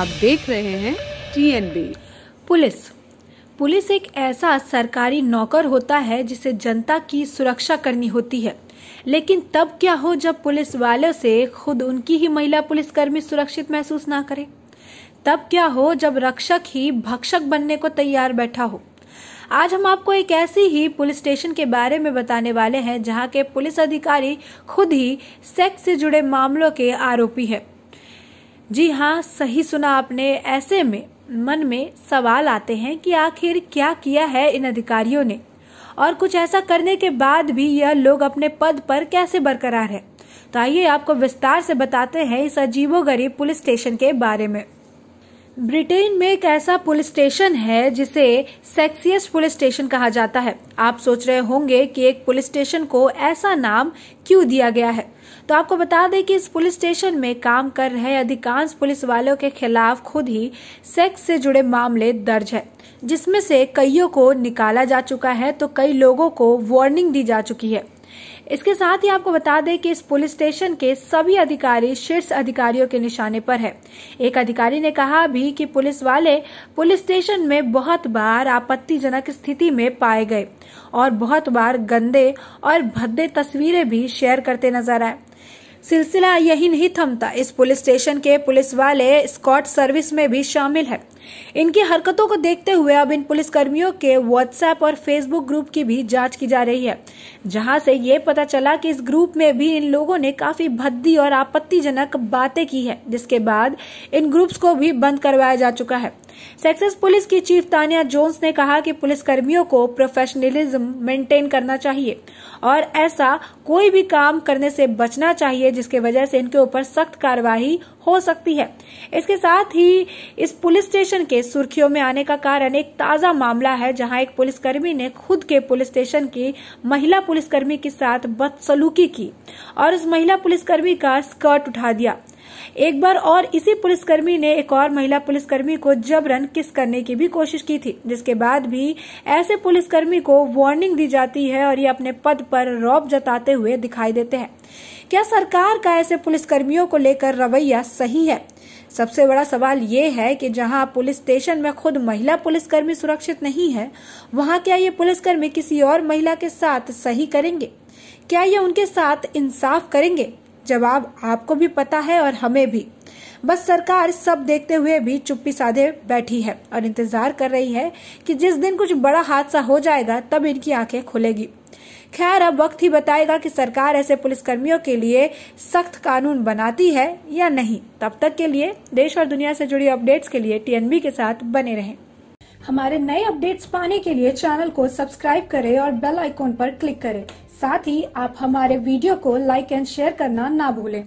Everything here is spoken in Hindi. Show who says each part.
Speaker 1: आप देख रहे हैं टीएनबी पुलिस पुलिस एक ऐसा सरकारी नौकर होता है जिसे जनता की सुरक्षा करनी होती है लेकिन तब क्या हो जब पुलिस वालों से खुद उनकी ही महिला पुलिसकर्मी सुरक्षित महसूस ना करे तब क्या हो जब रक्षक ही भक्षक बनने को तैयार बैठा हो आज हम आपको एक ऐसी ही पुलिस स्टेशन के बारे में बताने वाले हैं जहां के पुलिस अधिकारी खुद ही सेक्स से जुड़े मामलों के आरोपी हैं जी हाँ सही सुना आपने ऐसे में मन में सवाल आते हैं कि आखिर क्या किया है इन अधिकारियों ने और कुछ ऐसा करने के बाद भी यह लोग अपने पद पर कैसे बरकरार है तो आइए आपको विस्तार से बताते हैं इस अजीबो गरीब पुलिस स्टेशन के बारे में ब्रिटेन में एक ऐसा पुलिस स्टेशन है जिसे सेक्सीएस्ट पुलिस स्टेशन कहा जाता है आप सोच रहे होंगे कि एक पुलिस स्टेशन को ऐसा नाम क्यों दिया गया है तो आपको बता दें कि इस पुलिस स्टेशन में काम कर रहे अधिकांश पुलिस वालों के खिलाफ खुद ही सेक्स से जुड़े मामले दर्ज है जिसमें से कईयों को निकाला जा चुका है तो कई लोगों को वार्निंग दी जा चुकी है इसके साथ ही आपको बता दें कि इस पुलिस स्टेशन के सभी अधिकारी शीर्ष अधिकारियों के निशाने पर है एक अधिकारी ने कहा भी कि पुलिस वाले पुलिस स्टेशन में बहुत बार आपत्तिजनक स्थिति में पाए गए और बहुत बार गंदे और भद्दे तस्वीरें भी शेयर करते नजर आए सिलसिला यही नहीं थमता इस पुलिस स्टेशन के पुलिस वाले स्कॉट सर्विस में भी शामिल है इनकी हरकतों को देखते हुए अब इन पुलिसकर्मियों के व्हाट्सएप और फेसबुक ग्रुप की भी जांच की जा रही है जहां से ये पता चला कि इस ग्रुप में भी इन लोगों ने काफी भद्दी और आपत्तिजनक बातें की है जिसके बाद इन ग्रुप्स को भी बंद करवाया जा चुका है सेक्सेस पुलिस की चीफ तानिया जोन्स ने कहा कि पुलिस कर्मियों को प्रोफेशनलिज्म मेंटेन करना चाहिए और ऐसा कोई भी काम करने से बचना चाहिए जिसके वजह से इनके ऊपर सख्त कार्यवाही हो सकती है इसके साथ ही इस पुलिस स्टेशन के सुर्खियों में आने का कारण एक ताजा मामला है जहां एक पुलिसकर्मी ने खुद के पुलिस स्टेशन की महिला पुलिसकर्मी के साथ बदसलूकी की और उस महिला पुलिसकर्मी का स्कर्ट उठा दिया एक बार और इसी पुलिसकर्मी ने एक और महिला पुलिसकर्मी को जबरन किस करने की भी कोशिश की थी जिसके बाद भी ऐसे पुलिसकर्मी को वार्निंग दी जाती है और ये अपने पद पर रौब जताते हुए दिखाई देते हैं क्या सरकार का ऐसे पुलिसकर्मियों को लेकर रवैया सही है सबसे बड़ा सवाल ये है कि जहां पुलिस स्टेशन में खुद महिला पुलिसकर्मी सुरक्षित नहीं है वहां क्या ये पुलिसकर्मी किसी और महिला के साथ सही करेंगे क्या ये उनके साथ इंसाफ करेंगे जवाब आपको भी पता है और हमें भी बस सरकार सब देखते हुए भी चुप्पी साधे बैठी है और इंतजार कर रही है कि जिस दिन कुछ बड़ा हादसा हो जाएगा तब इनकी आंखें खुलेगी खैर अब वक्त ही बताएगा कि सरकार ऐसे पुलिसकर्मियों के लिए सख्त कानून बनाती है या नहीं तब तक के लिए देश और दुनिया से जुड़ी अपडेट्स के लिए टीएनबी के साथ बने रहें हमारे नए अपडेट्स पाने के लिए चैनल को सब्सक्राइब करें और बेल आइकॉन पर क्लिक करें साथ ही आप हमारे वीडियो को लाइक एंड शेयर करना ना भूलें